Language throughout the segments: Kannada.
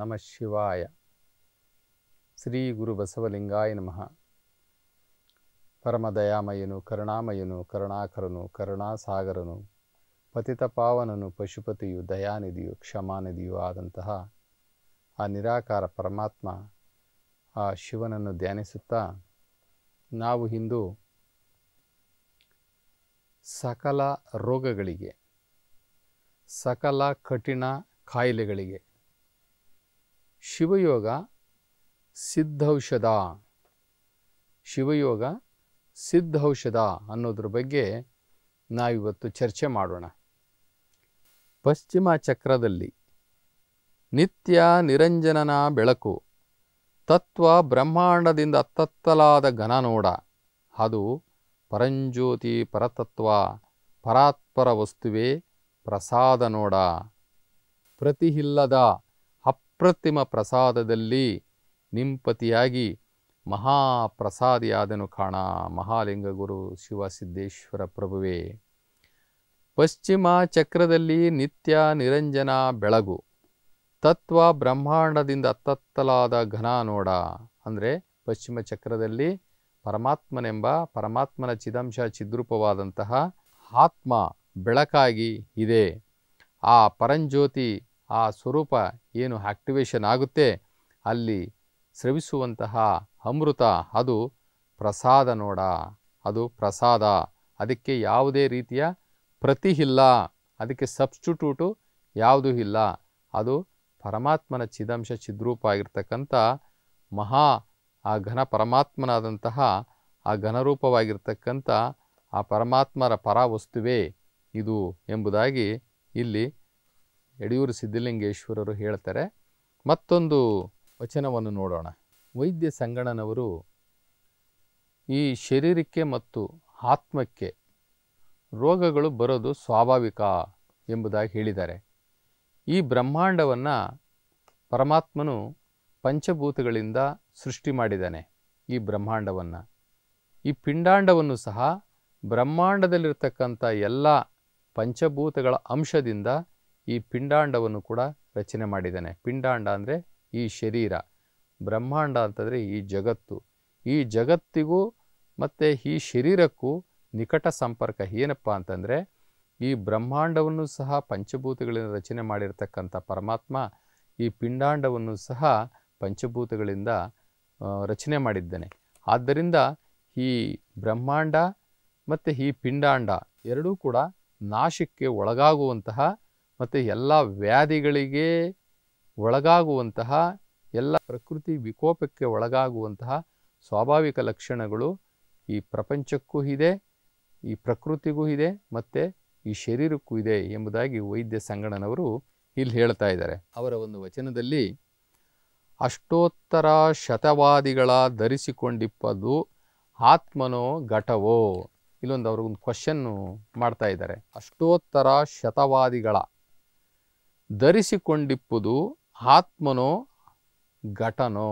ನಮ ಶಿವಾಯ ಶ್ರೀ ಗುರು ಬಸವಲಿಂಗಾಯ ನಮಃ ಪರಮದಯಾಮಯನು ಕರುಣಾಮಯನು ಕರುಣಾಕರನು ಕರುಣಾಸಾಗರನು ಪತಿತ ಪಶುಪತಿಯು ದಯಾನಿಧಿಯು ಕ್ಷಮಾನಿಧಿಯು ಆದಂತಹ ಆ ನಿರಾಕಾರ ಪರಮಾತ್ಮ ಆ ಶಿವನನ್ನು ಧ್ಯಾನಿಸುತ್ತಾ ನಾವು ಇಂದು ಸಕಲ ರೋಗಗಳಿಗೆ ಸಕಲ ಕಠಿಣ ಕಾಯಿಲೆಗಳಿಗೆ ಶಿವಯೋಗ ಸಿದ್ಧೌಷಧ ಶಿವಯೋಗ ಸಿದ್ಧೌಷಧ ಅನ್ನೋದ್ರ ಬಗ್ಗೆ ನಾವಿವತ್ತು ಚರ್ಚೆ ಮಾಡೋಣ ಪಶ್ಚಿಮ ಚಕ್ರದಲ್ಲಿ ನಿತ್ಯ ನಿರಂಜನನ ಬೆಳಕು ತತ್ವ ಬ್ರಹ್ಮಾಂಡದಿಂದ ತತ್ತಲಾದ ನೋಡ ಅದು ಪರಂಜ್ಯೋತಿ ಪರತತ್ವ ಪರಾತ್ಪರ ವಸ್ತುವೆ ಪ್ರಸಾದ ನೋಡ ಪ್ರತಿಹಿಲ್ಲದ ಅಪ್ರತಿಮ ಪ್ರಸಾದದಲ್ಲಿ ನಿಂಪತಿಯಾಗಿ ಮಹಾಪ್ರಸಾದಿಯಾದನು ಕಾಣ ಮಹಾಲಿಂಗ ಗುರು ಶಿವಸಿದ್ದೇಶ್ವರ ಪ್ರಭುವೇ ಪಶ್ಚಿಮ ಚಕ್ರದಲ್ಲಿ ನಿತ್ಯ ನಿರಂಜನ ಬೆಳಗು ತತ್ವ ಬ್ರಹ್ಮಾಂಡದಿಂದ ತತ್ತಲಾದ ಘನ ನೋಡ ಅಂದರೆ ಪಶ್ಚಿಮ ಚಕ್ರದಲ್ಲಿ ಪರಮಾತ್ಮನೆಂಬ ಪರಮಾತ್ಮನ ಚಿದಂಶ ಚಿದ್ರೂಪವಾದಂತಹ ಆತ್ಮ ಬೆಳಕಾಗಿ ಇದೆ ಆ ಪರಂಜ್ಯೋತಿ ಆ ಸ್ವರೂಪ ಏನು ಆಕ್ಟಿವೇಶನ್ ಆಗುತ್ತೆ ಅಲ್ಲಿ ಸ್ರವಿಸುವಂತಹ ಅಮೃತ ಅದು ಪ್ರಸಾದ ನೋಡ ಅದು ಪ್ರಸಾದ ಅದಕ್ಕೆ ಯಾವುದೇ ರೀತಿಯ ಪ್ರತಿ ಇಲ್ಲ ಅದಕ್ಕೆ ಸಬ್ಸ್ಟಿಟ್ಯೂಟು ಯಾವುದೂ ಇಲ್ಲ ಅದು ಪರಮಾತ್ಮನ ಚಿದಂಶ ಚಿದ್ರೂಪ ಆಗಿರ್ತಕ್ಕಂಥ ಮಹಾ ಆ ಘನ ಪರಮಾತ್ಮನಾದಂತಹ ಆ ಘನರೂಪವಾಗಿರ್ತಕ್ಕಂಥ ಆ ಪರಮಾತ್ಮರ ಪರ ವಸ್ತುವೇ ಇದು ಎಂಬುದಾಗಿ ಇಲ್ಲಿ ಯಡಿಯೂರು ಸಿದ್ಧಲಿಂಗೇಶ್ವರರು ಹೇಳ್ತಾರೆ ಮತ್ತೊಂದು ವಚನವನ್ನು ನೋಡೋಣ ವೈದ್ಯ ಸಂಗಣನವರು ಈ ಶರೀರಕ್ಕೆ ಮತ್ತು ಆತ್ಮಕ್ಕೆ ರೋಗಗಳು ಬರೋದು ಸ್ವಾಭಾವಿಕ ಎಂಬುದಾಗಿ ಹೇಳಿದ್ದಾರೆ ಈ ಬ್ರಹ್ಮಾಂಡವನ್ನು ಪರಮಾತ್ಮನು ಪಂಚಭೂತಗಳಿಂದ ಸೃಷ್ಟಿ ಮಾಡಿದ್ದಾನೆ ಈ ಬ್ರಹ್ಮಾಂಡವನ್ನು ಈ ಪಿಂಡಾಂಡವನ್ನು ಸಹ ಬ್ರಹ್ಮಾಂಡದಲ್ಲಿರ್ತಕ್ಕಂಥ ಎಲ್ಲ ಪಂಚಭೂತಗಳ ಅಂಶದಿಂದ ಈ ಪಿಂಡಾಂಡವನ್ನು ಕೂಡ ರಚನೆ ಮಾಡಿದ್ದಾನೆ ಪಿಂಡಾಂಡ ಅಂದರೆ ಈ ಶರೀರ ಬ್ರಹ್ಮಾಂಡ ಅಂತಂದರೆ ಈ ಜಗತ್ತು ಈ ಜಗತ್ತಿಗೂ ಮತ್ತು ಈ ಶರೀರಕ್ಕೂ ನಿಕಟ ಸಂಪರ್ಕ ಏನಪ್ಪ ಅಂತಂದರೆ ಈ ಬ್ರಹ್ಮಾಂಡವನ್ನು ಸಹ ಪಂಚಭೂತಗಳಿಂದ ರಚನೆ ಮಾಡಿರತಕ್ಕಂಥ ಪರಮಾತ್ಮ ಈ ಪಿಂಡಾಂಡವನ್ನು ಸಹ ಪಂಚಭೂತಗಳಿಂದ ರಚನೆ ಮಾಡಿದ್ದಾನೆ ಆದ್ದರಿಂದ ಈ ಬ್ರಹ್ಮಾಂಡ ಮತ್ತು ಈ ಪಿಂಡಾಂಡ ಎರಡೂ ಕೂಡ ನಾಶಕ್ಕೆ ಒಳಗಾಗುವಂತಹ ಮತ್ತು ಎಲ್ಲ ವ್ಯಾಧಿಗಳಿಗೆ ಒಳಗಾಗುವಂತಹ ಎಲ್ಲ ಪ್ರಕೃತಿ ವಿಕೋಪಕ್ಕೆ ಒಳಗಾಗುವಂತಹ ಸ್ವಾಭಾವಿಕ ಲಕ್ಷಣಗಳು ಈ ಪ್ರಪಂಚಕ್ಕೂ ಇದೆ ಈ ಪ್ರಕೃತಿಗೂ ಇದೆ ಮತ್ತು ಈ ಶರೀರಕ್ಕೂ ಇದೆ ಎಂಬುದಾಗಿ ವೈದ್ಯ ಸಂಗಣನವರು ಇಲ್ಲಿ ಹೇಳ್ತಾ ಇದ್ದಾರೆ ಅವರ ಒಂದು ವಚನದಲ್ಲಿ ಅಷ್ಟೋತ್ತರ ಶತವಾದಿಗಳ ಧರಿಸಿಕೊಂಡಿಪ್ಪದು ಆತ್ಮನೋ ಘಟವೋ ಇಲ್ಲೊಂದು ಅವ್ರಿಗೊಂದು ಕ್ವಶನ್ನು ಮಾಡ್ತಾ ಇದ್ದಾರೆ ಅಷ್ಟೋತ್ತರ ಶತವಾದಿಗಳ ಧರಿಸಿಕೊಂಡಿಪ್ಪುದು ಆತ್ಮನೋ ಘಟನೋ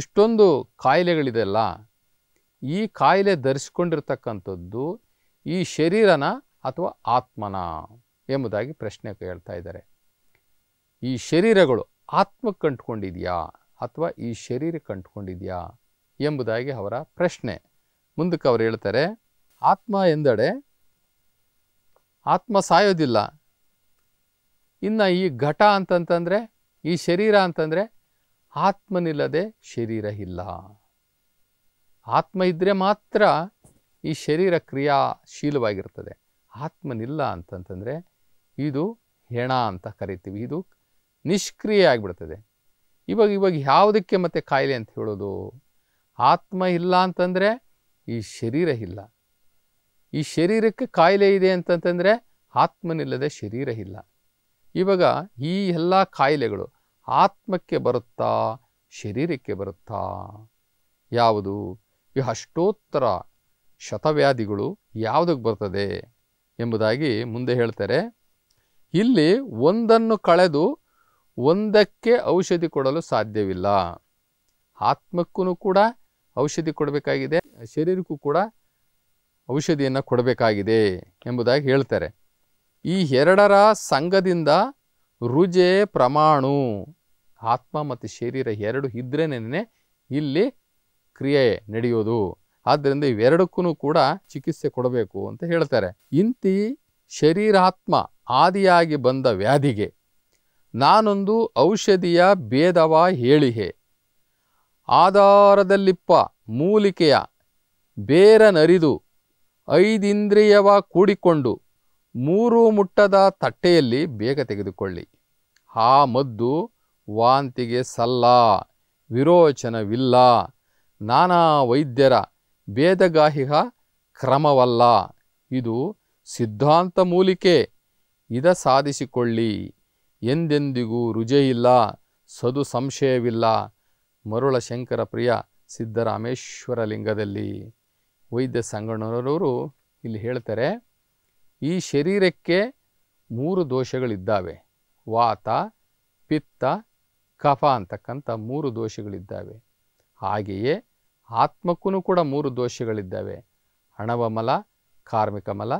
ಇಷ್ಟೊಂದು ಕಾಯಿಲೆಗಳಿದೆಲ್ಲ ಈ ಕಾಯಿಲೆ ಧರಿಸಿಕೊಂಡಿರ್ತಕ್ಕಂಥದ್ದು ಈ ಶರೀರನ ಅಥವಾ ಆತ್ಮನ ಎಂಬುದಾಗಿ ಪ್ರಶ್ನೆ ಕೇಳ್ತಾ ಇದ್ದಾರೆ ಈ ಶರೀರಗಳು ಆತ್ಮಕ್ಕೆ ಕಂಟ್ಕೊಂಡಿದೆಯಾ ಅಥವಾ ಈ ಶರೀರಕ್ಕೆ ಅಂಟ್ಕೊಂಡಿದೆಯಾ ಎಂಬುದಾಗಿ ಅವರ ಪ್ರಶ್ನೆ ಮುಂದಕ್ಕೆ ಅವರು ಹೇಳ್ತಾರೆ ಆತ್ಮ ಎಂದಡೆ ಆತ್ಮ ಸಾಯೋದಿಲ್ಲ ಇನ್ನು ಈ ಘಟ ಅಂತಂತಂದರೆ ಈ ಶರೀರ ಅಂತಂದರೆ ಆತ್ಮನಿಲ್ಲದೆ ಶರೀರ ಇಲ್ಲ ಆತ್ಮ ಇದ್ದರೆ ಮಾತ್ರ ಈ ಶರೀರ ಕ್ರಿಯಾಶೀಲವಾಗಿರ್ತದೆ ಆತ್ಮನಿಲ್ಲ ಅಂತಂತಂದರೆ ಇದು ಹೆಣ ಅಂತ ಕರಿತೀವಿ ಇದು ನಿಷ್ಕ್ರಿಯ ಆಗಿಬಿಡ್ತದೆ ಇವಾಗ ಇವಾಗ ಯಾವುದಕ್ಕೆ ಮತ್ತೆ ಕಾಯಿಲೆ ಅಂತ ಹೇಳೋದು ಆತ್ಮ ಇಲ್ಲ ಅಂತಂದರೆ ಈ ಶರೀರ ಇಲ್ಲ ಈ ಶರೀರಕ್ಕೆ ಕಾಯಿಲೆ ಇದೆ ಅಂತಂತಂದರೆ ಆತ್ಮನಿಲ್ಲದೆ ಶರೀರ ಇಲ್ಲ ಇವಾಗ ಈ ಎಲ್ಲ ಕಾಯಿಲೆಗಳು ಆತ್ಮಕ್ಕೆ ಬರುತ್ತಾ ಶರೀರಕ್ಕೆ ಬರುತ್ತಾ ಯಾವುದು ಈ ಅಷ್ಟೋತ್ತರ ಶತವ್ಯಾಧಿಗಳು ಯಾವುದಕ್ಕೆ ಬರ್ತದೆ ಎಂಬುದಾಗಿ ಮುಂದೆ ಹೇಳ್ತಾರೆ ಇಲ್ಲಿ ಒಂದನ್ನು ಕಳೆದು ಒಂದಕ್ಕೆ ಔಷಧಿ ಕೊಡಲು ಸಾಧ್ಯವಿಲ್ಲ ಆತ್ಮಕ್ಕೂ ಕೂಡ ಔಷಧಿ ಕೊಡಬೇಕಾಗಿದೆ ಶರೀರಕ್ಕೂ ಕೂಡ ಔಷಧಿಯನ್ನು ಕೊಡಬೇಕಾಗಿದೆ ಎಂಬುದಾಗಿ ಹೇಳ್ತಾರೆ ಈ ಎರಡರ ಸಂಘದಿಂದ ರುಜೆ ಪ್ರಮಾಣು ಆತ್ಮ ಮತ್ತು ಶರೀರ ಎರಡು ಇದ್ರೇನೇ ಇಲ್ಲಿ ಕ್ರಿಯೆ ನಡೆಯೋದು ಆದ್ದರಿಂದ ಇವೆರಡಕ್ಕೂ ಕೂಡ ಚಿಕಿತ್ಸೆ ಕೊಡಬೇಕು ಅಂತ ಹೇಳ್ತಾರೆ ಇಂತಿ ಶರೀರಾತ್ಮ ಆದಿಯಾಗಿ ಬಂದ ವ್ಯಾಧಿಗೆ ನಾನೊಂದು ಔಷಧಿಯ ಭೇದವ ಹೇಳಿಹೆ ಆಧಾರದಲ್ಲಿಪ್ಪ ಮೂಲಿಕೆಯ ಬೇರನರಿದು ಐದಿಂದ್ರಿಯವ ಕೂಡಿಕೊಂಡು ಮೂರು ಮುಟ್ಟದ ತಟ್ಟೆಯಲ್ಲಿ ಬೇಗ ತೆಗೆದುಕೊಳ್ಳಿ ಆ ಮದ್ದು ವಾಂತಿಗೆ ಸಲ್ಲ ವಿರೋಚನವಿಲ್ಲ ನಾನಾ ವೈದ್ಯರ ಭೇದಗಾಹಿಹ ಕ್ರಮವಲ್ಲ ಇದು ಸಿದ್ಧಾಂತ ಮೂಲಿಕೆ ಇದ ಸಾಧಿಸಿಕೊಳ್ಳಿ ಎಂದೆಂದಿಗೂ ರುಜೆಯಿಲ್ಲ ಸದು ಸಂಶಯವಿಲ್ಲ ಮರುಳ ಶಂಕರ ಪ್ರಿಯ ಸಿದ್ದರಾಮೇಶ್ವರ ಲಿಂಗದಲ್ಲಿ ವೈದ್ಯ ಸಂಗಣ್ಣನವರು ಇಲ್ಲಿ ಹೇಳ್ತಾರೆ ಈ ಶರೀರಕ್ಕೆ ಮೂರು ದೋಷಗಳಿದ್ದಾವೆ ವಾತ ಪಿತ್ತ ಕಫ ಅಂತಕ್ಕಂಥ ಮೂರು ದೋಷಗಳಿದ್ದಾವೆ ಹಾಗೆಯೇ ಆತ್ಮಕ್ಕೂ ಕೂಡ ಮೂರು ದೋಷಗಳಿದ್ದಾವೆ ಹಣವಮಲ ಕಾರ್ಮಿಕ ಮಲ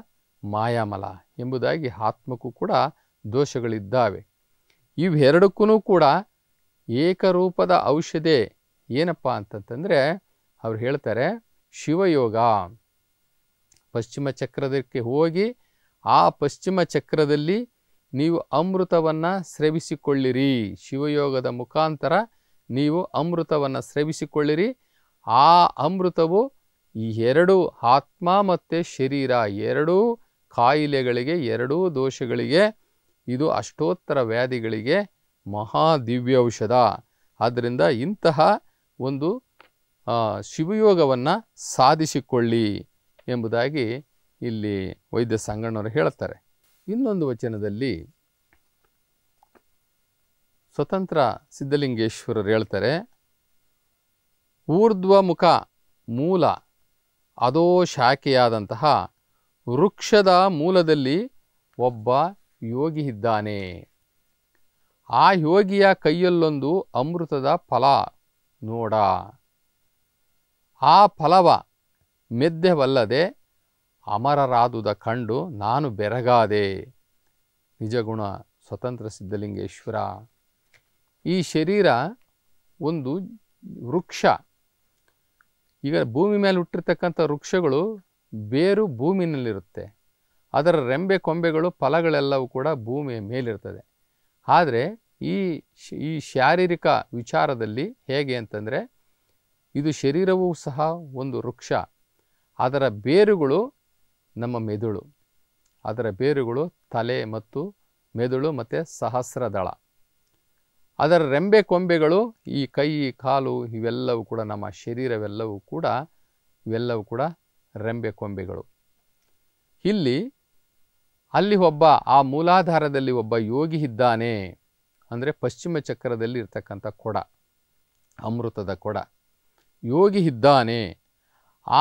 ಮಾಯಾಮಲ ಎಂಬುದಾಗಿ ಆತ್ಮಕ್ಕೂ ಕೂಡ ದೋಷಗಳಿದ್ದಾವೆ ಇವೆರಡಕ್ಕೂ ಕೂಡ ಏಕರೂಪದ ಔಷಧಿ ಏನಪ್ಪ ಅಂತಂತಂದರೆ ಅವ್ರು ಹೇಳ್ತಾರೆ ಶಿವಯೋಗ ಪಶ್ಚಿಮ ಚಕ್ರದಕ್ಕೆ ಹೋಗಿ ಆ ಪಶ್ಚಿಮ ಚಕ್ರದಲ್ಲಿ ನೀವು ಅಮೃತವನ್ನು ಸ್ರವಿಸಿಕೊಳ್ಳಿರಿ ಶಿವಯೋಗದ ಮುಖಾಂತರ ನೀವು ಅಮೃತವನ್ನು ಸ್ರವಿಸಿಕೊಳ್ಳಿರಿ ಆ ಅಮೃತವು ಈ ಎರಡು ಆತ್ಮ ಮತ್ತು ಶರೀರ ಎರಡೂ ಕಾಯಿಲೆಗಳಿಗೆ ಎರಡೂ ದೋಷಗಳಿಗೆ ಇದು ಅಷ್ಟೋತ್ತರ ವ್ಯಾಧಿಗಳಿಗೆ ಮಹಾ ದಿವ್ಯೌಷಧ ಆದ್ದರಿಂದ ಇಂತಹ ಒಂದು ಶಿವಯೋಗವನ್ನು ಸಾಧಿಸಿಕೊಳ್ಳಿ ಎಂಬುದಾಗಿ ಇಲ್ಲಿ ವೈದ್ಯ ಸಂಗಣ್ಣವರು ಹೇಳುತ್ತಾರೆ ಇನ್ನೊಂದು ವಚನದಲ್ಲಿ ಸ್ವತಂತ್ರ ಸಿದ್ಧಲಿಂಗೇಶ್ವರರು ಹೇಳ್ತಾರೆ ಊರ್ಧ್ವಮುಖ ಮೂಲ ಅದೋ ಶಾಖೆಯಾದಂತಹ ವೃಕ್ಷದ ಮೂಲದಲ್ಲಿ ಒಬ್ಬ ಯೋಗಿ ಇದ್ದಾನೆ ಆ ಯೋಗಿಯ ಕೈಯಲ್ಲೊಂದು ಅಮೃತದ ಫಲ ನೋಡ ಆ ಫಲವ ಮೆದ್ದೆವಲ್ಲದೆ ಅಮರರಾದುದ ಕಂಡು ನಾನು ಬೆರಗಾದೆ ನಿಜಗುಣ ಸ್ವತಂತ್ರ ಸಿದ್ಧಲಿಂಗೇಶ್ವರ ಈ ಶರೀರ ಒಂದು ವೃಕ್ಷ ಈಗ ಭೂಮಿ ಮೇಲೆ ಹುಟ್ಟಿರ್ತಕ್ಕಂಥ ವೃಕ್ಷಗಳು ಬೇರು ಭೂಮಿನಲ್ಲಿರುತ್ತೆ ಅದರ ರೆಂಬೆ ಕೊಂಬೆಗಳು ಫಲಗಳೆಲ್ಲವೂ ಕೂಡ ಭೂಮಿಯ ಮೇಲಿರ್ತದೆ ಆದರೆ ಈ ಈ ಶಾರೀರಿಕ ವಿಚಾರದಲ್ಲಿ ಹೇಗೆ ಅಂತಂದರೆ ಇದು ಶರೀರವೂ ಸಹ ಒಂದು ವೃಕ್ಷ ಅದರ ಬೇರುಗಳು ನಮ್ಮ ಮೆದುಳು ಅದರ ಬೇರುಗಳು ತಲೆ ಮತ್ತು ಮೆದುಳು ಮತ್ತು ಸಹಸ್ರದಳ ಅದರ ರೆಂಬೆ ಕೊಂಬೆಗಳು ಈ ಕೈ ಕಾಲು ಇವೆಲ್ಲವೂ ಕೂಡ ನಮ್ಮ ಶರೀರವೆಲ್ಲವೂ ಕೂಡ ಇವೆಲ್ಲವೂ ಕೂಡ ರೆಂಬೆ ಕೊಂಬೆಗಳು ಇಲ್ಲಿ ಅಲ್ಲಿ ಒಬ್ಬ ಆ ಮೂಲಾಧಾರದಲ್ಲಿ ಒಬ್ಬ ಯೋಗಿ ಇದ್ದಾನೆ ಅಂದರೆ ಪಶ್ಚಿಮ ಚಕ್ರದಲ್ಲಿ ಇರ್ತಕ್ಕಂಥ ಕೊಡ ಅಮೃತದ ಕೊಡ ಯೋಗಿ ಇದ್ದಾನೆ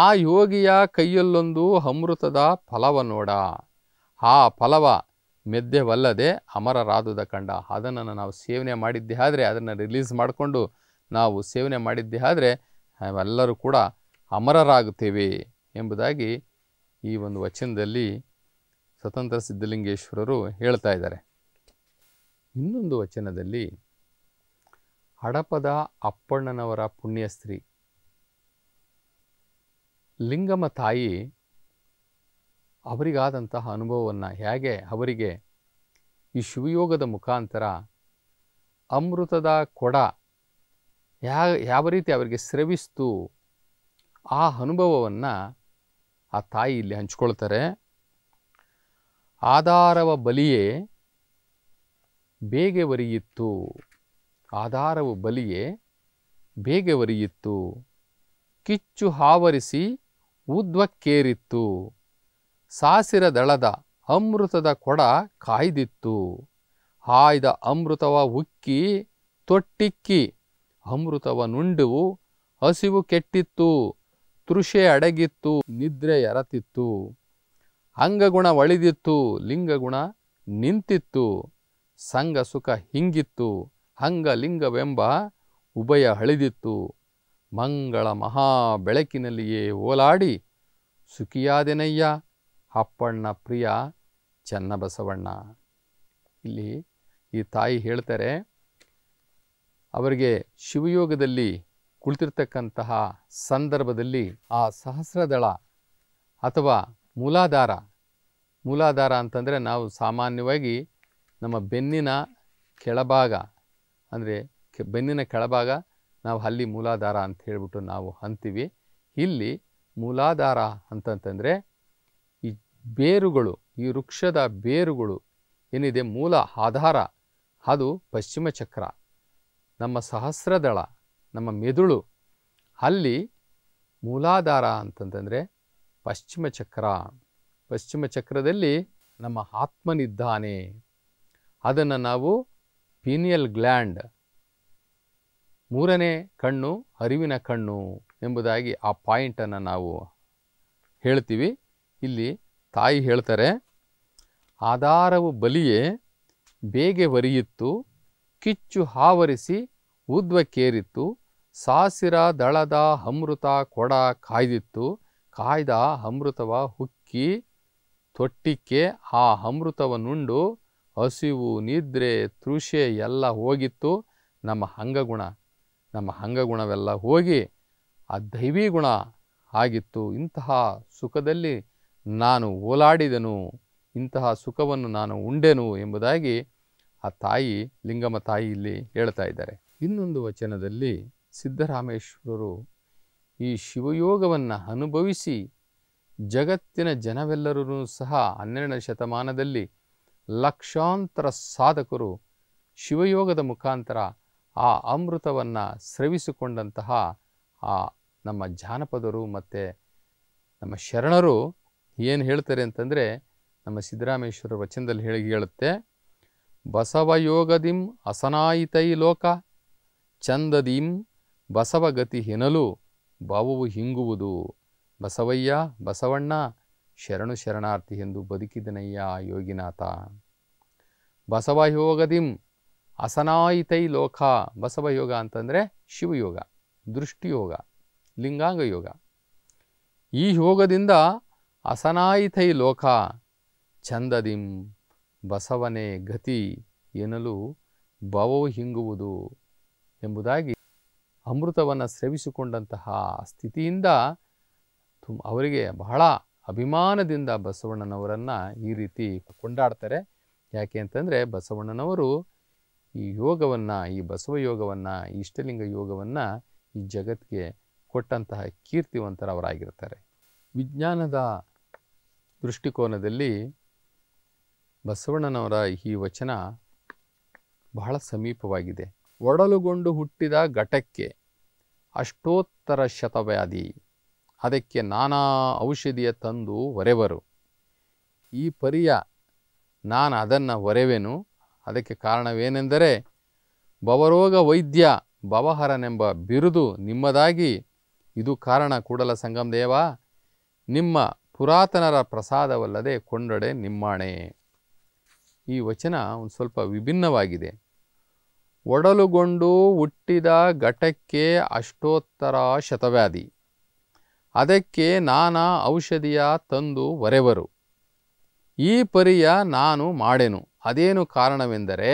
ಆ ಯೋಗಿಯ ಕೈಯಲ್ಲೊಂದು ಅಮೃತದ ಫಲವ ನೋಡ ಆ ಫಲವ ಮೆದ್ದೆವಲ್ಲದೆ ಅಮರರಾದುದ ಕಂಡ ಅದನ್ನು ನಾವು ಸೇವನೆ ಮಾಡಿದ್ದೇ ಆದರೆ ಅದನ್ನು ರಿಲೀಸ್ ಮಾಡಿಕೊಂಡು ನಾವು ಸೇವನೆ ಮಾಡಿದ್ದೇ ಆದರೆ ನಾವೆಲ್ಲರೂ ಕೂಡ ಅಮರರಾಗುತ್ತೇವೆ ಎಂಬುದಾಗಿ ಈ ಒಂದು ವಚನದಲ್ಲಿ ಸ್ವತಂತ್ರ ಸಿದ್ಧಲಿಂಗೇಶ್ವರರು ಹೇಳ್ತಾ ಇದ್ದಾರೆ ಇನ್ನೊಂದು ವಚನದಲ್ಲಿ ಹಡಪದ ಅಪ್ಪಣ್ಣನವರ ಪುಣ್ಯಸ್ತ್ರೀ ಲಿಂಗಮ್ಮ ತಾಯಿ ಅವರಿಗಾದಂತಹ ಅನುಭವವನ್ನು ಹೇಗೆ ಅವರಿಗೆ ಈ ಶಿವಯೋಗದ ಮುಖಾಂತರ ಅಮೃತದ ಕೊಡ ಯಾವ ರೀತಿ ಅವರಿಗೆ ಸ್ರವಿಸ್ತು ಆ ಅನುಭವವನ್ನು ಆ ತಾಯಿ ಇಲ್ಲಿ ಹಂಚ್ಕೊಳ್ತಾರೆ ಆಧಾರವ ಬಲಿಯೇ ಬೇಗೆ ಒರಿಯಿತ್ತು ಆಧಾರವು ಬಲಿಯೇ ಬೇಗೆ ಒರಿಯಿತ್ತು ಕಿಚ್ಚು ಹಾವರಿಸಿ ಉದ್ವಕ್ಕೇರಿತ್ತು ಸಾಸಿರ ದಳದ ಅಮೃತದ ಕೊಡ ಕಾಯ್ದಿತ್ತು ಹಾಯ್ದ ಅಮೃತವ ಉಕ್ಕಿ ತೊಟ್ಟಿಕ್ಕಿ ಅಮೃತವ ನುಂಡುವು ಹಸಿವು ಕೆಟ್ಟಿತ್ತು ತೃಷೆ ಅಡಗಿತ್ತು ನಿದ್ರೆ ಎರತಿತ್ತು ಅಂಗಗುಣ ಒಳಿದಿತ್ತು ಲಿಂಗಗುಣ ನಿಂತಿತ್ತು ಸಂಗ ಸುಖ ಹಿಂಗಿತ್ತು ಹಂಗ ಲಿಂಗವೆಂಬ ಉಭಯ ಹಳಿದಿತ್ತು ಮಂಗಳ ಮಹಾ ಬೆಳಕಿನಲ್ಲಿಯೇ ಓಲಾಡಿ ಸುಖಿಯಾದೆನಯ್ಯ ಅಪ್ಪಣ್ಣ ಪ್ರಿಯ ಚನ್ನಬಸವಣ್ಣ ಇಲ್ಲಿ ಈ ತಾಯಿ ಹೇಳ್ತಾರೆ ಅವರಿಗೆ ಶಿವಯೋಗದಲ್ಲಿ ಕುಳಿತಿರ್ತಕ್ಕಂತಹ ಸಂದರ್ಭದಲ್ಲಿ ಆ ಸಹಸ್ರದಳ ಅಥವಾ ಮೂಲಾಧಾರ ಮೂಲಾಧಾರ ಅಂತಂದರೆ ನಾವು ಸಾಮಾನ್ಯವಾಗಿ ನಮ್ಮ ಬೆನ್ನಿನ ಕೆಳಭಾಗ ಅಂದರೆ ಬೆನ್ನಿನ ಕೆಳಭಾಗ ನಾವು ಅಲ್ಲಿ ಮೂಲಾಧಾರ ಅಂತ ಹೇಳಿಬಿಟ್ಟು ನಾವು ಅಂತೀವಿ ಇಲ್ಲಿ ಮೂಲಾಧಾರ ಅಂತಂತಂದರೆ ಈ ಬೇರುಗಳು ಈ ವೃಕ್ಷದ ಬೇರುಗಳು ಏನಿದೆ ಮೂಲ ಆಧಾರ ಅದು ಪಶ್ಚಿಮ ಚಕ್ರ ನಮ್ಮ ಸಹಸ್ರದಳ ನಮ್ಮ ಮೆದುಳು ಅಲ್ಲಿ ಮೂಲಾಧಾರ ಅಂತಂತಂದರೆ ಪಶ್ಚಿಮ ಚಕ್ರ ಪಶ್ಚಿಮ ಚಕ್ರದಲ್ಲಿ ನಮ್ಮ ಆತ್ಮನಿದ್ದಾನೆ ಅದನ್ನು ನಾವು ಪೀನಿಯಲ್ ಗ್ಲ್ಯಾಂಡ್ ಮೂರನೇ ಕಣ್ಣು ಅರಿವಿನ ಕಣ್ಣು ಎಂಬುದಾಗಿ ಆ ಪಾಯಿಂಟನ್ನು ನಾವು ಹೇಳ್ತೀವಿ ಇಲ್ಲಿ ತಾಯಿ ಹೇಳ್ತಾರೆ ಆಧಾರವು ಬಲಿಯೇ ಬೇಗೆ ಒರಿಯಿತ್ತು ಕಿಚ್ಚು ಹಾವರಿಸಿ ಉದ್ವಕ್ಕೇರಿತ್ತು ಸಾಸಿರ ದಳದ ಅಮೃತ ಕೊಡ ಕಾಯ್ದಿತ್ತು ಕಾಯ್ದ ಅಮೃತವ ಹುಕ್ಕಿ ತೊಟ್ಟಿಕ್ಕೆ ಆ ಅಮೃತವನ್ನುಂಡು ಹಸಿವು ನಿದ್ರೆ ತೃಷೆ ಎಲ್ಲ ಹೋಗಿತ್ತು ನಮ್ಮ ಅಂಗಗುಣ ನಮ್ಮ ಅಂಗಗುಣವೆಲ್ಲ ಹೋಗಿ ಆ ದೈವೀ ಗುಣ ಆಗಿತ್ತು ಇಂತಹ ಸುಖದಲ್ಲಿ ನಾನು ಓಲಾಡಿದೆನು ಇಂತಹ ಸುಖವನ್ನು ನಾನು ಉಂಡೆನು ಎಂಬುದಾಗಿ ಆ ತಾಯಿ ಲಿಂಗಮ್ಮ ತಾಯಿ ಇಲ್ಲಿ ಹೇಳ್ತಾ ಇದ್ದಾರೆ ಇನ್ನೊಂದು ವಚನದಲ್ಲಿ ಸಿದ್ದರಾಮೇಶ್ವರರು ಈ ಶಿವಯೋಗವನ್ನು ಅನುಭವಿಸಿ ಜಗತ್ತಿನ ಜನವೆಲ್ಲರೂ ಸಹ ಹನ್ನೆರಡನೇ ಶತಮಾನದಲ್ಲಿ ಲಕ್ಷಾಂತರ ಸಾಧಕರು ಶಿವಯೋಗದ ಮುಖಾಂತರ ಆ ಅಮೃತವನ್ನು ಸ್ರವಿಸಿಕೊಂಡಂತಹ ಆ ನಮ್ಮ ಜಾನಪದರು ಮತ್ತು ನಮ್ಮ ಶರಣರು ಏನು ಹೇಳ್ತಾರೆ ಅಂತಂದರೆ ನಮ್ಮ ಸಿದ್ದರಾಮೇಶ್ವರ ವಚನದಲ್ಲಿ ಹೇಳಿ ಹೇಳುತ್ತೆ ಬಸವಯೋಗದಿಂ ಅಸನಾಯಿತೈ ಲೋಕ ಚಂದದಿಂ ಬಸವಗತಿ ಹೆನಲು ಭಾವವು ಹಿಂಗುವುದು ಬಸವಯ್ಯ ಬಸವಣ್ಣ ಶರಣು ಶರಣಾರ್ಥಿ ಎಂದು ಬದುಕಿದನಯ್ಯ ಯೋಗಿನಾಥ ಬಸವಯೋಗದಿಂ ಅಸನಾಯಿತೈ ಲೋಕ ಬಸವಯೋಗ ಅಂತಂದರೆ ಶಿವಯೋಗ ದೃಷ್ಟಿಯೋಗ ಲಿಂಗಾಂಗ ಯೋಗ ಈ ಯೋಗದಿಂದ ಅಸನಾಯಿತೈ ಲೋಕ ಚಂದದಿಂ ಬಸವನೇ ಗತಿ ಎನ್ನಲು ಭವವು ಹಿಂಗುವುದು ಎಂಬುದಾಗಿ ಅಮೃತವನ್ನು ಸ್ರವಿಸಿಕೊಂಡಂತಹ ಸ್ಥಿತಿಯಿಂದ ತುಂಬ ಅವರಿಗೆ ಬಹಳ ಅಭಿಮಾನದಿಂದ ಬಸವಣ್ಣನವರನ್ನು ಈ ರೀತಿ ಕೊಂಡಾಡ್ತಾರೆ ಯಾಕೆ ಅಂತಂದರೆ ಬಸವಣ್ಣನವರು ಈ ಯೋಗವನ್ನು ಈ ಬಸವ ಯೋಗವನ್ನು ಇಷ್ಟಲಿಂಗ ಯೋಗವನ್ನು ಈ ಜಗತ್ತಿಗೆ ಕೊಟ್ಟಂತಹ ಕೀರ್ತಿವಂತರವರಾಗಿರ್ತಾರೆ ವಿಜ್ಞಾನದ ದೃಷ್ಟಿಕೋನದಲ್ಲಿ ಬಸವಣ್ಣನವರ ಈ ವಚನ ಬಹಳ ಸಮೀಪವಾಗಿದೆ ಒಡಲುಗೊಂಡು ಹುಟ್ಟಿದ ಘಟಕ್ಕೆ ಅಷ್ಟೋತ್ತರ ಶತವ್ಯಾಧಿ ಅದಕ್ಕೆ ನಾನಾ ಔಷಧಿಯ ತಂದು ಒರೆವರು ಈ ಪರಿಯ ನಾನು ಅದನ್ನು ಒರೆವೆನು ಅದಕ್ಕೆ ಕಾರಣವೇನೆಂದರೆ ಭವರೋಗ ವೈದ್ಯ ಭವಹರನೆಂಬ ಬಿರುದು ನಿಮ್ಮದಾಗಿ ಇದು ಕಾರಣ ಕೂಡಲ ದೇವ ನಿಮ್ಮ ಪುರಾತನರ ಪ್ರಸಾದವಲ್ಲದೆ ಕೊಂಡಡೆ ನಿಮ್ಮಾಣೆ ಈ ವಚನ ಒಂದು ಸ್ವಲ್ಪ ವಿಭಿನ್ನವಾಗಿದೆ ಒಡಲುಗೊಂಡು ಹುಟ್ಟಿದ ಘಟಕ್ಕೆ ಅಷ್ಟೋತ್ತರ ಶತವ್ಯಾಧಿ ಅದಕ್ಕೆ ನಾನಾ ಔಷಧಿಯ ತಂದು ಒರೆವರು ಈ ಪರಿಯ ನಾನು ಮಾಡೆನು ಅದೇನು ಕಾರಣವೆಂದರೆ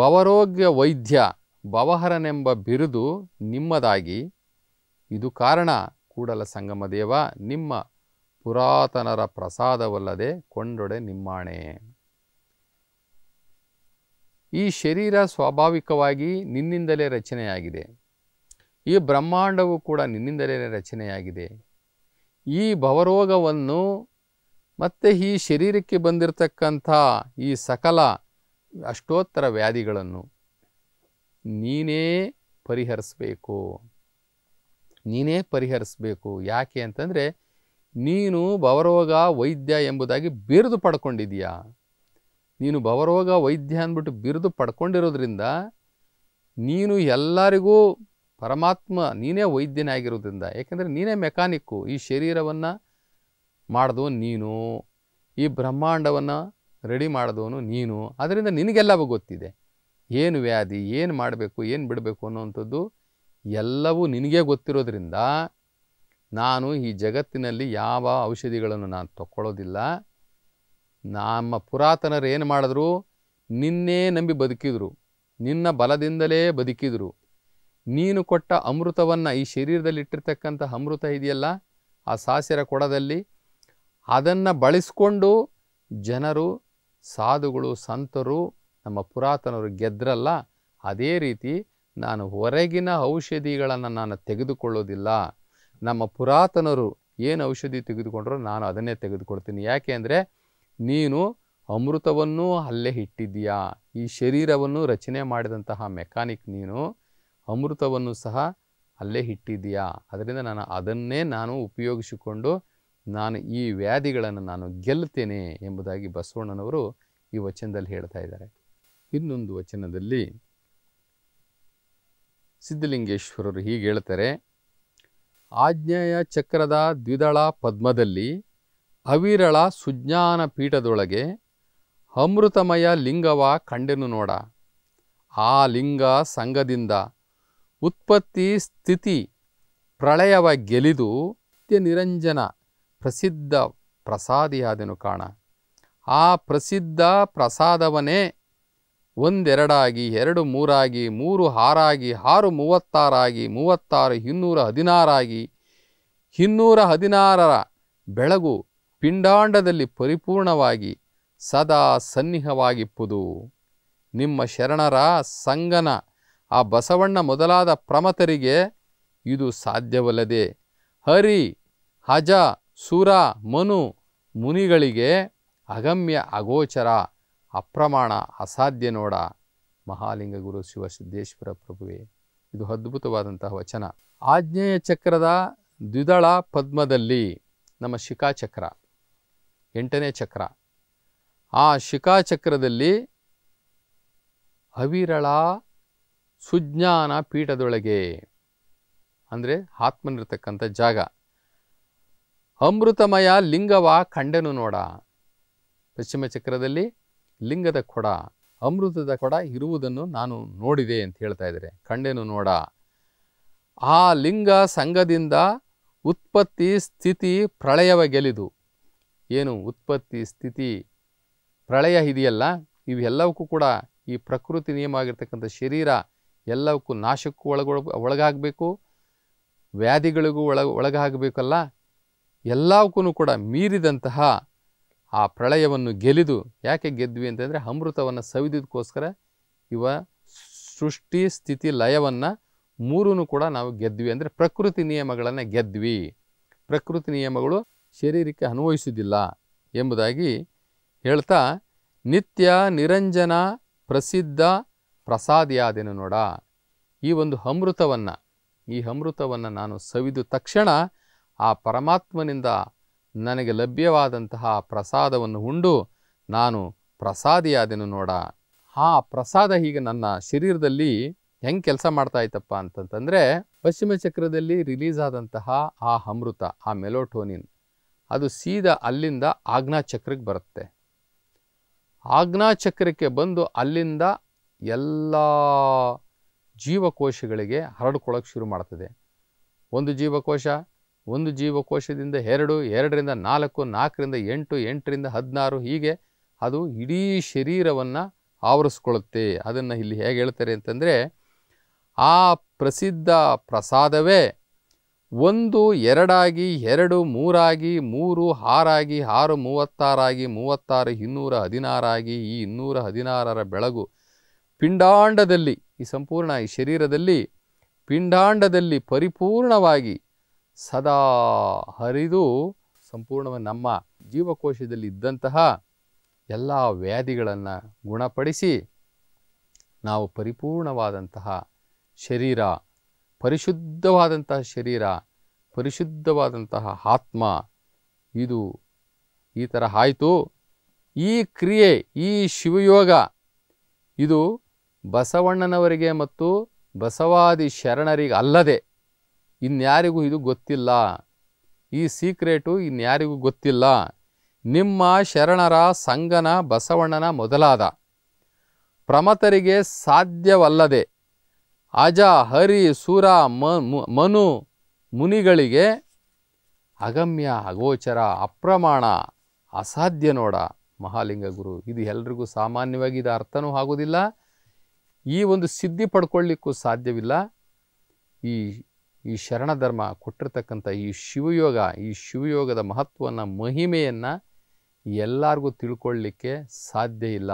ಭವರೋಗ್ಯ ವೈದ್ಯ ಭವಹರನೆಂಬ ಬಿರುದು ನಿಮ್ಮದಾಗಿ ಇದು ಕಾರಣ ಕೂಡಲ ಸಂಗಮದೇವ ನಿಮ್ಮ ಪುರಾತನರ ಪ್ರಸಾದವಲ್ಲದೆ ಕೊಂಡೊಡೆ ನಿಮ್ಮಾಣೆ ಈ ಶರೀರ ಸ್ವಾಭಾವಿಕವಾಗಿ ನಿನ್ನಿಂದಲೇ ರಚನೆಯಾಗಿದೆ ಈ ಬ್ರಹ್ಮಾಂಡವು ಕೂಡ ನಿನ್ನಿಂದಲೇ ರಚನೆಯಾಗಿದೆ ಈ ಭವರೋಗವನ್ನು ಮತ್ತು ಈ ಶರೀರಕ್ಕೆ ಬಂದಿರತಕ್ಕಂಥ ಈ ಸಕಲ ಅಷ್ಟೋತ್ತರ ವ್ಯಾಧಿಗಳನ್ನು ನೀನೇ ಪರಿಹರಿಸಬೇಕು ನೀನೇ ಪರಿಹರಿಸಬೇಕು ಯಾಕೆ ಅಂತಂದರೆ ನೀನು ಭವರೋಗ ವೈದ್ಯ ಎಂಬುದಾಗಿ ಬಿರುದು ಪಡ್ಕೊಂಡಿದೀಯಾ ನೀನು ಭವರೋಗ ವೈದ್ಯ ಅಂದ್ಬಿಟ್ಟು ಬಿರುದು ಪಡ್ಕೊಂಡಿರೋದ್ರಿಂದ ನೀನು ಎಲ್ಲರಿಗೂ ಪರಮಾತ್ಮ ನೀನೇ ವೈದ್ಯನೇ ಆಗಿರೋದ್ರಿಂದ ಏಕೆಂದರೆ ನೀನೇ ಮೆಕ್ಯಾನಿಕ್ಕು ಈ ಶರೀರವನ್ನು ಮಾಡಿದವನು ನೀನು ಈ ಬ್ರಹ್ಮಾಂಡವನ್ನು ರೆಡಿ ಮಾಡಿದವನು ನೀನು ಅದರಿಂದ ನಿನಗೆಲ್ಲವೂ ಗೊತ್ತಿದೆ ಏನು ವ್ಯಾಧಿ ಏನು ಮಾಡಬೇಕು ಏನು ಬಿಡಬೇಕು ಅನ್ನೋವಂಥದ್ದು ಎಲ್ಲವೂ ನಿನಗೆ ಗೊತ್ತಿರೋದ್ರಿಂದ ನಾನು ಈ ಜಗತ್ತಿನಲ್ಲಿ ಯಾವ ಔಷಧಿಗಳನ್ನು ನಾನು ತಕ್ಕೊಳ್ಳೋದಿಲ್ಲ ನಮ್ಮ ಪುರಾತನರು ಏನು ಮಾಡಿದ್ರು ನಿನ್ನೇ ನಂಬಿ ಬದುಕಿದ್ರು ನಿನ್ನ ಬಲದಿಂದಲೇ ಬದುಕಿದ್ರು ನೀನು ಕೊಟ್ಟ ಅಮೃತವನ್ನು ಈ ಶರೀರದಲ್ಲಿ ಇಟ್ಟಿರ್ತಕ್ಕಂಥ ಅಮೃತ ಇದೆಯಲ್ಲ ಆ ಸಾಸಿರ ಕೊಡದಲ್ಲಿ ಅದನ್ನು ಬಳಸ್ಕೊಂಡು ಜನರು ಸಾಧುಗಳು ಸಂತರು ನಮ್ಮ ಪುರಾತನರು ಗೆದ್ರಲ್ಲ ಅದೇ ರೀತಿ ನಾನು ಹೊರಗಿನ ಔಷಧಿಗಳನ್ನು ನಾನು ತೆಗೆದುಕೊಳ್ಳೋದಿಲ್ಲ ನಮ್ಮ ಪುರಾತನರು ಏನು ಔಷಧಿ ತೆಗೆದುಕೊಂಡ್ರೂ ನಾನು ಅದನ್ನೇ ತೆಗೆದುಕೊಳ್ತೀನಿ ಯಾಕೆ ಅಂದರೆ ನೀನು ಅಮೃತವನ್ನು ಅಲ್ಲೇ ಇಟ್ಟಿದ್ದೀಯಾ ಈ ಶರೀರವನ್ನು ರಚನೆ ಮಾಡಿದಂತಹ ಮೆಕ್ಯಾನಿಕ್ ನೀನು ಅಮೃತವನ್ನು ಸಹ ಅಲ್ಲೇ ಇಟ್ಟಿದ್ದೀಯಾ ಅದರಿಂದ ನಾನು ಅದನ್ನೇ ನಾನು ಉಪಯೋಗಿಸಿಕೊಂಡು ನಾನು ಈ ವ್ಯಾಧಿಗಳನ್ನು ನಾನು ಗೆಲ್ಲುತ್ತೇನೆ ಎಂಬುದಾಗಿ ಬಸವಣ್ಣನವರು ಈ ವಚನದಲ್ಲಿ ಹೇಳ್ತಾ ಇದ್ದಾರೆ ಇನ್ನೊಂದು ವಚನದಲ್ಲಿ ಸಿದ್ಧಲಿಂಗೇಶ್ವರರು ಹೀಗೆ ಹೇಳ್ತಾರೆ ಆಜ್ಞೆಯ ಚಕ್ರದ ದ್ವಿದಳ ಪದ್ಮದಲ್ಲಿ ಅವಿರಳ ಸುಜ್ಞಾನ ಪೀಠದೊಳಗೆ ಅಮೃತಮಯ ಲಿಂಗವ ಕಂಡೆನು ನೋಡ ಆ ಲಿಂಗ ಸಂಘದಿಂದ ಉತ್ಪತ್ತಿ ಸ್ಥಿತಿ ಪ್ರಳಯವ ಗೆಲಿದು ನಿರಂಜನ ಪ್ರಸಿದ್ಧ ಪ್ರಸಾದಿಯಾದನು ಕಾಣ ಆ ಪ್ರಸಿದ್ಧ ಪ್ರಸಾದವನೇ ಒಂದೆರಡಾಗಿ ಎರಡು ಮೂರಾಗಿ ಮೂರು ಆರಾಗಿ ಆರು ಮೂವತ್ತಾರಾಗಿ ಮೂವತ್ತಾರು ಇನ್ನೂರ ಹದಿನಾರಾಗಿ ಇನ್ನೂರ ಹದಿನಾರರ ಬೆಳಗು ಪಿಂಡಾಂಡದಲ್ಲಿ ಪರಿಪೂರ್ಣವಾಗಿ ಸದಾ ಸನ್ನಿಹವಾಗಿಪ್ಪುದು ನಿಮ್ಮ ಶರಣರ ಸಂಗನ ಆ ಬಸವಣ್ಣ ಮೊದಲಾದ ಪ್ರಮತರಿಗೆ ಇದು ಸಾಧ್ಯವಲ್ಲದೆ ಹರಿ ಹಜ ಸುರ ಮನು ಮುನಿಗಳಿಗೆ ಅಗಮ್ಯ ಅಗೋಚರ ಅಪ್ರಮಾಣ ಅಸಾಧ್ಯ ನೋಡ ಮಹಾಲಿಂಗ ಗುರು ಶಿವ ಪ್ರಭುವೆ ಇದು ಅದ್ಭುತವಾದಂತಹ ವಚನ ಆಜ್ಞೇಯ ಚಕ್ರದ ದ್ವಿದಳ ಪದ್ಮದಲ್ಲಿ ನಮ್ಮ ಶಿಖಾಚಕ್ರ ಎಂಟನೇ ಚಕ್ರ ಆ ಶಿಖಾಚಕ್ರದಲ್ಲಿ ಅವಿರಳ ಸುಜ್ಞಾನ ಪೀಠದೊಳಗೆ ಅಂದರೆ ಆತ್ಮನಿರ್ತಕ್ಕಂಥ ಜಾಗ ಅಮೃತಮಯ ಲಿಂಗವ ಖಂಡನು ನೋಡ ಪಶ್ಚಿಮ ಚಕ್ರದಲ್ಲಿ ಲಿಂಗದ ಕೊಡ ಅಮೃತದ ಕೊಡ ಇರುವುದನ್ನು ನಾನು ನೋಡಿದೆ ಅಂತ ಹೇಳ್ತಾ ಇದ್ದಾರೆ ಖಂಡೆನು ನೋಡ ಆ ಲಿಂಗ ಸಂಘದಿಂದ ಉತ್ಪತ್ತಿ ಸ್ಥಿತಿ ಪ್ರಳಯವ ಗೆಲಿದು ಏನು ಉತ್ಪತ್ತಿ ಸ್ಥಿತಿ ಪ್ರಳಯ ಇದೆಯಲ್ಲ ಇವೆಲ್ಲವಕ್ಕೂ ಕೂಡ ಈ ಪ್ರಕೃತಿ ನಿಯಮ ಆಗಿರ್ತಕ್ಕಂಥ ಶರೀರ ಎಲ್ಲವಕ್ಕೂ ನಾಶಕ್ಕೂ ಒಳಗೊಳ ಒಳಗಾಗಬೇಕು ವ್ಯಾಧಿಗಳಿಗೂ ಒಳ ಒಳಗಾಗಬೇಕಲ್ಲ ಎಲ್ಲವಕ್ಕೂ ಕೂಡ ಮೀರಿದಂತಹ ಆ ಪ್ರಳಯವನ್ನು ಗೆಲಿದು ಯಾಕೆ ಗೆದ್ವಿ ಅಂತಂದರೆ ಅಮೃತವನ್ನು ಸವಿದಕ್ಕೋಸ್ಕರ ಇವ ಸೃಷ್ಟಿ ಸ್ಥಿತಿ ಲಯವನ್ನು ಮೂರೂ ಕೂಡ ನಾವು ಗೆದ್ವಿ ಅಂದರೆ ಪ್ರಕೃತಿ ನಿಯಮಗಳನ್ನು ಗೆದ್ವಿ ಪ್ರಕೃತಿ ನಿಯಮಗಳು ಶರೀರಕ್ಕೆ ಅನ್ವಯಿಸುವುದಿಲ್ಲ ಎಂಬುದಾಗಿ ಹೇಳ್ತಾ ನಿತ್ಯ ನಿರಂಜನ ಪ್ರಸಿದ್ಧ ಪ್ರಸಾದಿಯಾದೆನು ನೋಡ ಈ ಒಂದು ಅಮೃತವನ್ನು ಈ ಅಮೃತವನ್ನು ನಾನು ಸವಿದು ತಕ್ಷಣ ಆ ಪರಮಾತ್ಮನಿಂದ ನನಗೆ ಲಭ್ಯವಾದಂತಹ ಪ್ರಸಾದವನ್ನು ಉಂಡು ನಾನು ಪ್ರಸಾದಿಯಾದೆನು ನೋಡ ಆ ಪ್ರಸಾದ ಹೀಗೆ ನನ್ನ ಶರೀರದಲ್ಲಿ ಹೆಂಗೆ ಕೆಲಸ ಮಾಡ್ತಾ ಇತ್ತಪ್ಪ ಅಂತಂತಂದರೆ ಪಶ್ಚಿಮ ಚಕ್ರದಲ್ಲಿ ರಿಲೀಸ್ ಆದಂತಹ ಆ ಅಮೃತ ಆ ಮೆಲೋಟೋನಿನ್ ಅದು ಸೀದಾ ಅಲ್ಲಿಂದ ಚಕ್ರಕ್ಕೆ ಬರುತ್ತೆ ಚಕ್ರಕ್ಕೆ ಬಂದು ಅಲ್ಲಿಂದ ಎಲ್ಲ ಜೀವಕೋಶಗಳಿಗೆ ಹರಡ್ಕೊಳ್ಳೋಕೆ ಶುರು ಮಾಡ್ತದೆ ಒಂದು ಜೀವಕೋಶ ಒಂದು ಜೀವಕೋಶದಿಂದ ಎರಡು ಎರಡರಿಂದ ನಾಲ್ಕು ನಾಲ್ಕರಿಂದ ಎಂಟು ಎಂಟರಿಂದ ಹದಿನಾರು ಹೀಗೆ ಅದು ಇಡೀ ಶರೀರವನ್ನು ಆವರಿಸ್ಕೊಳ್ಳುತ್ತೆ ಅದನ್ನು ಇಲ್ಲಿ ಹೇಗೆ ಹೇಳ್ತಾರೆ ಅಂತಂದರೆ ಆ ಪ್ರಸಿದ್ಧ ಪ್ರಸಾದವೇ ಒಂದು ಎರಡಾಗಿ ಎರಡು ಮೂರಾಗಿ ಮೂರು ಆರಾಗಿ ಆರು ಮೂವತ್ತಾರಾಗಿ ಮೂವತ್ತಾರು ಇನ್ನೂರ ಹದಿನಾರಾಗಿ ಈ ಇನ್ನೂರ ಹದಿನಾರರ ಬೆಳಗು ಪಿಂಡಾಂಡದಲ್ಲಿ ಈ ಸಂಪೂರ್ಣ ಈ ಶರೀರದಲ್ಲಿ ಪಿಂಡಾಂಡದಲ್ಲಿ ಪರಿಪೂರ್ಣವಾಗಿ ಸದಾ ಹರಿದು ಸಂಪೂರ್ಣವಾಗಿ ನಮ್ಮ ಜೀವಕೋಶದಲ್ಲಿ ಇದ್ದಂತಹ ಎಲ್ಲ ವ್ಯಾಧಿಗಳನ್ನು ಗುಣಪಡಿಸಿ ನಾವು ಪರಿಪೂರ್ಣವಾದಂತಹ ಶರೀರ ಪರಿಶುದ್ಧವಾದಂತಹ ಶರೀರ ಪರಿಶುದ್ಧವಾದಂತಹ ಆತ್ಮ ಇದು ಈ ಥರ ಆಯಿತು ಈ ಕ್ರಿಯೆ ಈ ಶಿವಯೋಗ ಇದು ಬಸವಣ್ಣನವರಿಗೆ ಮತ್ತು ಬಸವಾದಿ ಶರಣರಿಗೆ ಅಲ್ಲದೆ ಇನ್ಯಾರಿಗೂ ಇದು ಗೊತ್ತಿಲ್ಲ ಈ ಸೀಕ್ರೆಟು ಇನ್ಯಾರಿಗೂ ಗೊತ್ತಿಲ್ಲ ನಿಮ್ಮ ಶರಣರ ಸಂಗನ ಬಸವಣ್ಣನ ಮೊದಲಾದ ಪ್ರಮತರಿಗೆ ಸಾಧ್ಯವಲ್ಲದೆ ಅಜ ಹರಿ ಸುರ ಮನು ಮುನಿಗಳಿಗೆ ಅಗಮ್ಯ ಅಗೋಚರ ಅಪ್ರಮಾಣ ಅಸಾಧ್ಯ ನೋಡ ಮಹಾಲಿಂಗ ಗುರು ಇದು ಎಲ್ರಿಗೂ ಸಾಮಾನ್ಯವಾಗಿ ಇದು ಅರ್ಥನೂ ಆಗೋದಿಲ್ಲ ಈ ಒಂದು ಸಿದ್ಧಿ ಪಡ್ಕೊಳ್ಳಿಕ್ಕೂ ಸಾಧ್ಯವಿಲ್ಲ ಈ ಈ ಶರಣ ಧರ್ಮ ಕೊಟ್ಟಿರ್ತಕ್ಕಂಥ ಈ ಶಿವಯೋಗ ಈ ಶಿವಯೋಗದ ಮಹತ್ವವನ್ನು ಮಹಿಮೆಯನ್ನು ಎಲ್ಲರಿಗೂ ತಿಳ್ಕೊಳ್ಳಿಕ್ಕೆ ಸಾಧ್ಯ ಇಲ್ಲ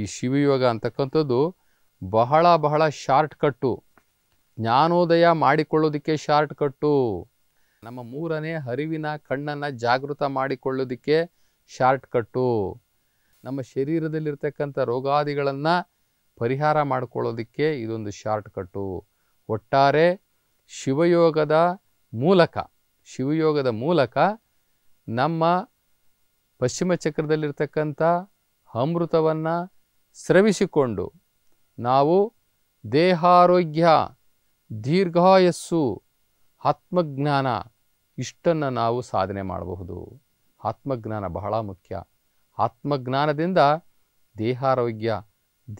ಈ ಶಿವಯೋಗ ಅಂತಕ್ಕಂಥದ್ದು ಬಹಳ ಬಹಳ ಶಾರ್ಟ್ ಜ್ಞಾನೋದಯ ಮಾಡಿಕೊಳ್ಳೋದಕ್ಕೆ ಶಾರ್ಟ್ ನಮ್ಮ ಮೂರನೇ ಹರಿವಿನ ಕಣ್ಣನ್ನು ಜಾಗೃತ ಮಾಡಿಕೊಳ್ಳೋದಕ್ಕೆ ಶಾರ್ಟ್ ನಮ್ಮ ಶರೀರದಲ್ಲಿರ್ತಕ್ಕಂಥ ರೋಗಾದಿಗಳನ್ನು ಪರಿಹಾರ ಮಾಡಿಕೊಳ್ಳೋದಕ್ಕೆ ಇದೊಂದು ಶಾರ್ಟ್ ಒಟ್ಟಾರೆ ಶಿವಯೋಗದ ಮೂಲಕ ಶಿವಯೋಗದ ಮೂಲಕ ನಮ್ಮ ಪಶ್ಚಿಮ ಚಕ್ರದಲ್ಲಿರ್ತಕ್ಕಂಥ ಅಮೃತವನ್ನು ಸ್ರವಿಸಿಕೊಂಡು ನಾವು ದೇಹಾರೋಗ್ಯ ದೀರ್ಘಾಯಸ್ಸು ಆತ್ಮಜ್ಞಾನ ಇಷ್ಟನ್ನು ನಾವು ಸಾಧನೆ ಮಾಡಬಹುದು ಆತ್ಮಜ್ಞಾನ ಬಹಳ ಮುಖ್ಯ ಆತ್ಮಜ್ಞಾನದಿಂದ ದೇಹಾರೋಗ್ಯ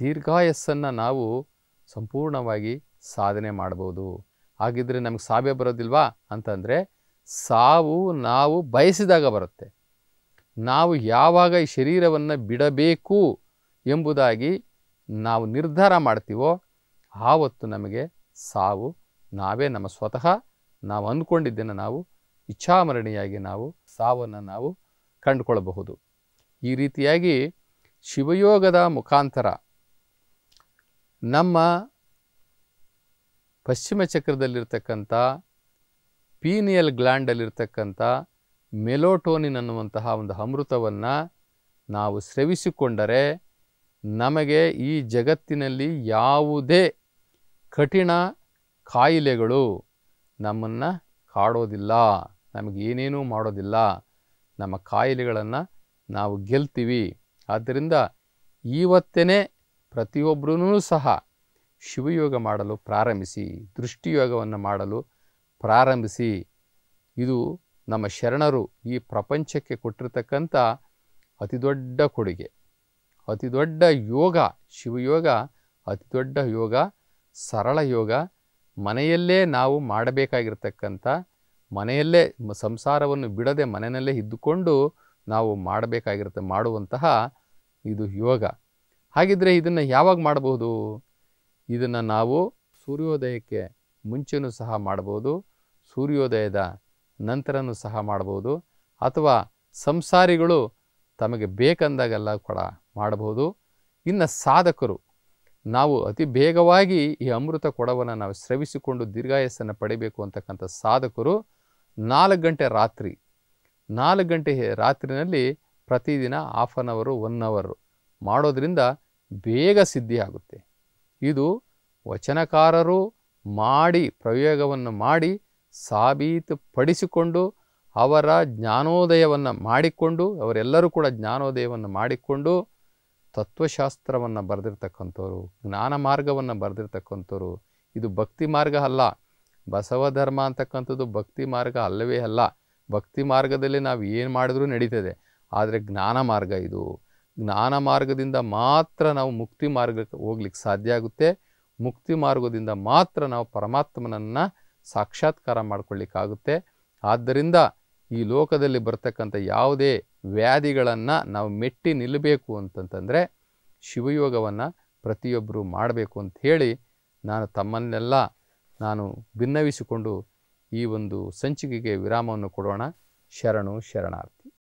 ದೀರ್ಘಾಯಸ್ಸನ್ನು ನಾವು ಸಂಪೂರ್ಣವಾಗಿ ಸಾಧನೆ ಮಾಡಬಹುದು ಹಾಗಿದ್ದರೆ ನಮಗೆ ಸಾವೇ ಬರೋದಿಲ್ವಾ ಅಂತಂದರೆ ಸಾವು ನಾವು ಬಯಸಿದಾಗ ಬರುತ್ತೆ ನಾವು ಯಾವಾಗ ಈ ಶರೀರವನ್ನು ಬಿಡಬೇಕು ಎಂಬುದಾಗಿ ನಾವು ನಿರ್ಧಾರ ಮಾಡ್ತೀವೋ ಆವತ್ತು ನಮಗೆ ಸಾವು ನಾವೇ ನಮ್ಮ ಸ್ವತಃ ನಾವು ಅಂದ್ಕೊಂಡಿದ್ದನ್ನು ನಾವು ಇಚ್ಛಾಮರಣಿಯಾಗಿ ನಾವು ಸಾವನ್ನು ನಾವು ಕಂಡುಕೊಳ್ಳಬಹುದು ಈ ರೀತಿಯಾಗಿ ಶಿವಯೋಗದ ಮುಖಾಂತರ ನಮ್ಮ ಪಶ್ಚಿಮ ಚಕ್ರದಲ್ಲಿರ್ತಕ್ಕಂಥ ಪೀನಿಯಲ್ ಗ್ಲ್ಯಾಂಡಲ್ಲಿರ್ತಕ್ಕಂಥ ಮೆಲೋಟೋನಿನ್ ಅನ್ನುವಂತಹ ಒಂದು ಅಮೃತವನ್ನು ನಾವು ಸ್ರವಿಸಿಕೊಂಡರೆ ನಮಗೆ ಈ ಜಗತ್ತಿನಲ್ಲಿ ಯಾವುದೇ ಕಠಿಣ ಕಾಯಿಲೆಗಳು ನಮ್ಮನ್ನು ಕಾಡೋದಿಲ್ಲ ನಮಗೇನೇನೂ ಮಾಡೋದಿಲ್ಲ ನಮ್ಮ ಕಾಯಿಲೆಗಳನ್ನು ನಾವು ಗೆಲ್ತೀವಿ ಆದ್ದರಿಂದ ಇವತ್ತೇ ಪ್ರತಿಯೊಬ್ಬರೂ ಸಹ ಶಿವಯೋಗ ಮಾಡಲು ಪ್ರಾರಂಭಿಸಿ ದೃಷ್ಟಿಯೋಗವನ್ನು ಮಾಡಲು ಪ್ರಾರಂಭಿಸಿ ಇದು ನಮ್ಮ ಶರಣರು ಈ ಪ್ರಪಂಚಕ್ಕೆ ಕೊಟ್ಟಿರತಕ್ಕಂಥ ಅತಿದೊಡ್ಡ ಕೊಡುಗೆ ಅತಿದೊಡ್ಡ ಯೋಗ ಶಿವಯೋಗ ದೊಡ್ಡ ಯೋಗ ಸರಳ ಯೋಗ ಮನೆಯಲ್ಲೇ ನಾವು ಮಾಡಬೇಕಾಗಿರ್ತಕ್ಕಂಥ ಮನೆಯಲ್ಲೇ ಸಂಸಾರವನ್ನು ಬಿಡದೆ ಮನೆಯಲ್ಲೇ ಇದ್ದುಕೊಂಡು ನಾವು ಮಾಡಬೇಕಾಗಿರುತ್ತೆ ಮಾಡುವಂತಹ ಇದು ಯೋಗ ಹಾಗಿದ್ದರೆ ಇದನ್ನು ಯಾವಾಗ ಮಾಡಬಹುದು ಇದನ್ನು ನಾವು ಸೂರ್ಯೋದಯಕ್ಕೆ ಮುಂಚೆನೂ ಸಹ ಮಾಡ್ಬೋದು ಸೂರ್ಯೋದಯದ ನಂತರನೂ ಸಹ ಮಾಡ್ಬೋದು ಅಥವಾ ಸಂಸಾರಿಗಳು ತಮಗೆ ಬೇಕಂದಾಗೆಲ್ಲ ಕೂಡ ಮಾಡಬಹುದು ಇನ್ನು ಸಾಧಕರು ನಾವು ಅತಿ ಬೇಗವಾಗಿ ಈ ಅಮೃತ ಕೊಡವನ್ನು ನಾವು ಸ್ರವಿಸಿಕೊಂಡು ದೀರ್ಘಾಯಸ್ಸನ್ನು ಪಡಿಬೇಕು ಅಂತಕ್ಕಂಥ ಸಾಧಕರು ನಾಲ್ಕು ಗಂಟೆ ರಾತ್ರಿ ನಾಲ್ಕು ಗಂಟೆ ರಾತ್ರಿನಲ್ಲಿ ಪ್ರತಿದಿನ ಹಾಫ್ ಅನ್ ಅವರು ಒನ್ ಅವರು ಮಾಡೋದರಿಂದ ಬೇಗ ಸಿದ್ಧಿಯಾಗುತ್ತೆ ಇದು ವಚನಕಾರರು ಮಾಡಿ ಪ್ರಯೋಗವನ್ನು ಮಾಡಿ ಸಾಬೀತುಪಡಿಸಿಕೊಂಡು ಅವರ ಜ್ಞಾನೋದಯವನ್ನು ಮಾಡಿಕೊಂಡು ಅವರೆಲ್ಲರೂ ಕೂಡ ಜ್ಞಾನೋದಯವನ್ನು ಮಾಡಿಕೊಂಡು ತತ್ವಶಾಸ್ತ್ರವನ್ನು ಬರೆದಿರ್ತಕ್ಕಂಥವ್ರು ಜ್ಞಾನ ಮಾರ್ಗವನ್ನು ಬರೆದಿರ್ತಕ್ಕಂಥವ್ರು ಇದು ಭಕ್ತಿ ಮಾರ್ಗ ಅಲ್ಲ ಬಸವಧರ್ಮ ಅಂತಕ್ಕಂಥದ್ದು ಭಕ್ತಿ ಮಾರ್ಗ ಅಲ್ಲವೇ ಅಲ್ಲ ಭಕ್ತಿ ಮಾರ್ಗದಲ್ಲಿ ನಾವು ಏನು ಮಾಡಿದ್ರೂ ನಡೀತದೆ ಆದರೆ ಜ್ಞಾನ ಮಾರ್ಗ ಇದು ಜ್ಞಾನ ಮಾರ್ಗದಿಂದ ಮಾತ್ರ ನಾವು ಮುಕ್ತಿ ಮಾರ್ಗಕ್ಕೆ ಹೋಗ್ಲಿಕ್ಕೆ ಸಾಧ್ಯ ಆಗುತ್ತೆ ಮುಕ್ತಿ ಮಾರ್ಗದಿಂದ ಮಾತ್ರ ನಾವು ಪರಮಾತ್ಮನನ್ನು ಸಾಕ್ಷಾತ್ಕಾರ ಮಾಡಿಕೊಳ್ಳಿಕ್ಕಾಗುತ್ತೆ ಆದ್ದರಿಂದ ಈ ಲೋಕದಲ್ಲಿ ಬರ್ತಕ್ಕಂಥ ಯಾವುದೇ ವ್ಯಾಧಿಗಳನ್ನು ನಾವು ಮೆಟ್ಟಿ ನಿಲ್ಲಬೇಕು ಅಂತಂತಂದರೆ ಶಿವಯೋಗವನ್ನು ಪ್ರತಿಯೊಬ್ಬರು ಮಾಡಬೇಕು ಅಂತ ಹೇಳಿ ನಾನು ತಮ್ಮನ್ನೆಲ್ಲ ನಾನು ಭಿನ್ನವಿಸಿಕೊಂಡು ಈ ಒಂದು ಸಂಚಿಕೆಗೆ ವಿರಾಮವನ್ನು ಕೊಡೋಣ ಶರಣು ಶರಣಾರ್ಥ